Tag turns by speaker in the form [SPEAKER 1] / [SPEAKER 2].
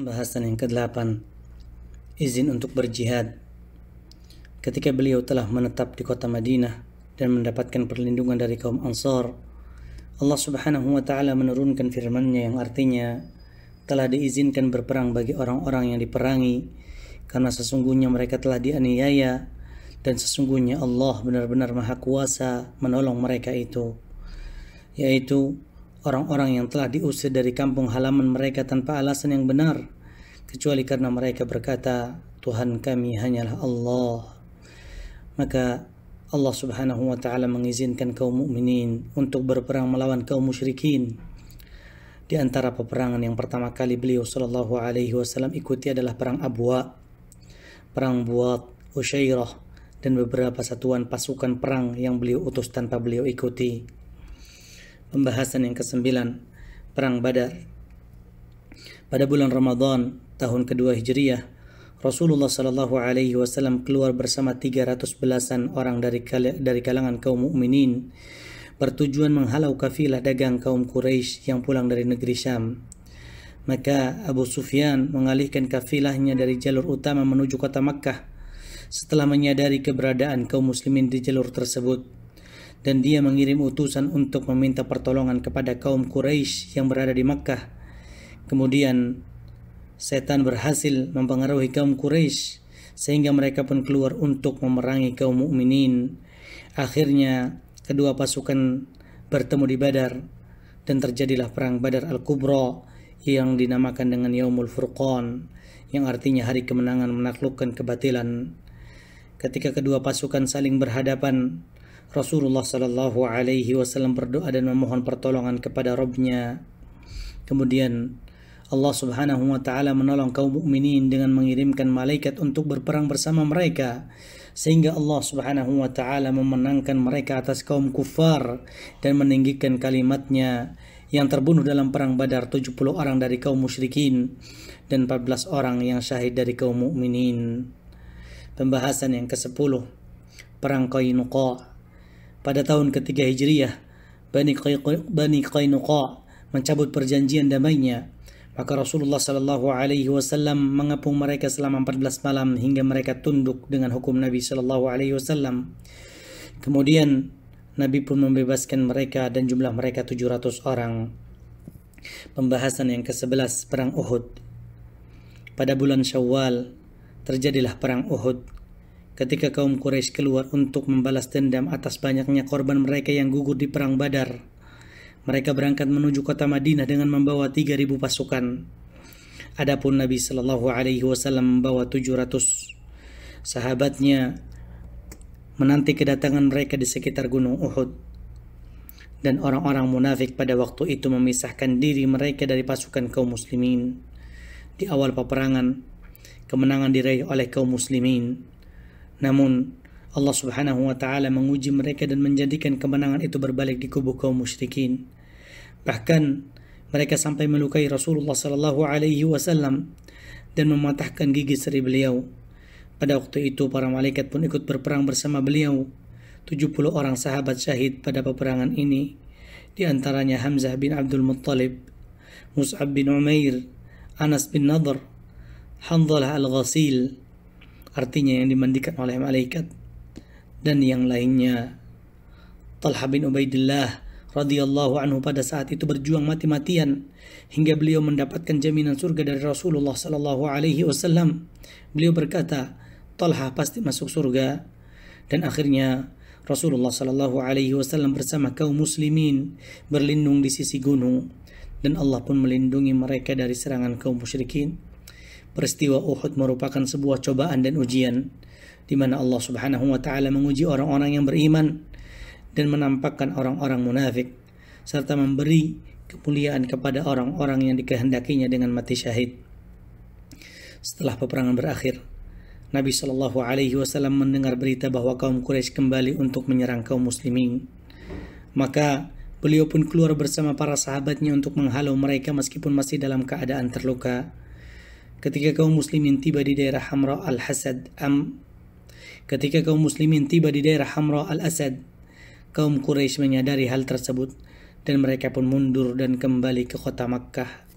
[SPEAKER 1] Pembahasan yang ke-8 Izin untuk berjihad Ketika beliau telah menetap di kota Madinah dan mendapatkan perlindungan dari kaum Ansar, Allah Subhanahu wa taala menurunkan firman-Nya yang artinya telah diizinkan berperang bagi orang-orang yang diperangi karena sesungguhnya mereka telah dianiaya dan sesungguhnya Allah benar-benar Maha Kuasa menolong mereka itu yaitu orang-orang yang telah diusir dari kampung halaman mereka tanpa alasan yang benar, kecuali karena mereka berkata, Tuhan kami hanyalah Allah. Maka Allah subhanahu wa ta'ala mengizinkan kaum mukminin untuk berperang melawan kaum musyrikin. Di antara peperangan yang pertama kali beliau Shallallahu alaihi wasallam ikuti adalah perang Abwa, perang Buat, Usyairah, dan beberapa satuan pasukan perang yang beliau utus tanpa beliau ikuti pembahasan yang ke-9 Perang Badar. Pada bulan Ramadan tahun kedua Hijriah, Rasulullah Shallallahu Alaihi Wasallam keluar bersama 300 belasan orang dari kal dari kalangan kaum mukminin bertujuan menghalau kafilah dagang kaum Quraisy yang pulang dari negeri Syam. Maka Abu Sufyan mengalihkan kafilahnya dari jalur utama menuju kota Makkah setelah menyadari keberadaan kaum muslimin di jalur tersebut dan dia mengirim utusan untuk meminta pertolongan kepada kaum Quraisy yang berada di Makkah. Kemudian setan berhasil mempengaruhi kaum Quraisy sehingga mereka pun keluar untuk memerangi kaum mukminin. Akhirnya kedua pasukan bertemu di Badar dan terjadilah perang Badar Al-Kubra yang dinamakan dengan Yaumul Furqan yang artinya hari kemenangan menaklukkan kebatilan. Ketika kedua pasukan saling berhadapan, Rasulullah Shallallahu Alaihi Wasallam berdoa dan memohon pertolongan kepada Robnya. Kemudian Allah Subhanahu wa taala menolong kaum mukminin dengan mengirimkan malaikat untuk berperang bersama mereka sehingga Allah Subhanahu wa taala memenangkan mereka atas kaum kufar dan meninggikan kalimatnya yang terbunuh dalam perang Badar 70 orang dari kaum musyrikin dan 14 orang yang syahid dari kaum mukminin. Pembahasan yang ke-10 Perang Qainuqa' pada tahun ketiga Hijriyah, Bani, Bani Qainuqa mencabut perjanjian damainya. Maka Rasulullah Shallallahu Alaihi Wasallam mengepung mereka selama 14 malam hingga mereka tunduk dengan hukum Nabi Shallallahu Alaihi Wasallam. Kemudian Nabi pun membebaskan mereka dan jumlah mereka 700 orang. Pembahasan yang ke-11 Perang Uhud Pada bulan Syawal terjadilah Perang Uhud ketika kaum Quraisy keluar untuk membalas dendam atas banyaknya korban mereka yang gugur di perang Badar. Mereka berangkat menuju kota Madinah dengan membawa 3000 pasukan. Adapun Nabi Shallallahu alaihi wasallam membawa 700 sahabatnya menanti kedatangan mereka di sekitar gunung Uhud. Dan orang-orang munafik pada waktu itu memisahkan diri mereka dari pasukan kaum muslimin. Di awal peperangan, kemenangan diraih oleh kaum muslimin namun Allah Subhanahu wa taala menguji mereka dan menjadikan kemenangan itu berbalik di kubu kaum musyrikin. Bahkan mereka sampai melukai Rasulullah sallallahu alaihi wasallam dan mematahkan gigi seri beliau. Pada waktu itu para malaikat pun ikut berperang bersama beliau. 70 orang sahabat syahid pada peperangan ini. Di antaranya Hamzah bin Abdul Muttalib, Mus'ab bin Umair, Anas bin Nadr, Hanzalah al-Ghasil, artinya yang dimandikan oleh malaikat dan yang lainnya Talha bin Ubaidillah radhiyallahu anhu pada saat itu berjuang mati-matian hingga beliau mendapatkan jaminan surga dari Rasulullah sallallahu alaihi wasallam beliau berkata Talha pasti masuk surga dan akhirnya Rasulullah Sallallahu Alaihi Wasallam bersama kaum muslimin berlindung di sisi gunung dan Allah pun melindungi mereka dari serangan kaum musyrikin peristiwa Uhud merupakan sebuah cobaan dan ujian di mana Allah Subhanahu wa taala menguji orang-orang yang beriman dan menampakkan orang-orang munafik serta memberi kemuliaan kepada orang-orang yang dikehendakinya dengan mati syahid. Setelah peperangan berakhir, Nabi Shallallahu Alaihi Wasallam mendengar berita bahwa kaum Quraisy kembali untuk menyerang kaum Muslimin. Maka beliau pun keluar bersama para sahabatnya untuk menghalau mereka meskipun masih dalam keadaan terluka. ketika kaum muslimin tiba di daerah Hamra al-Hasad am ketika kaum muslimin tiba di daerah Hamra al-Asad kaum Quraisy menyadari hal tersebut dan mereka pun mundur dan kembali ke kota Makkah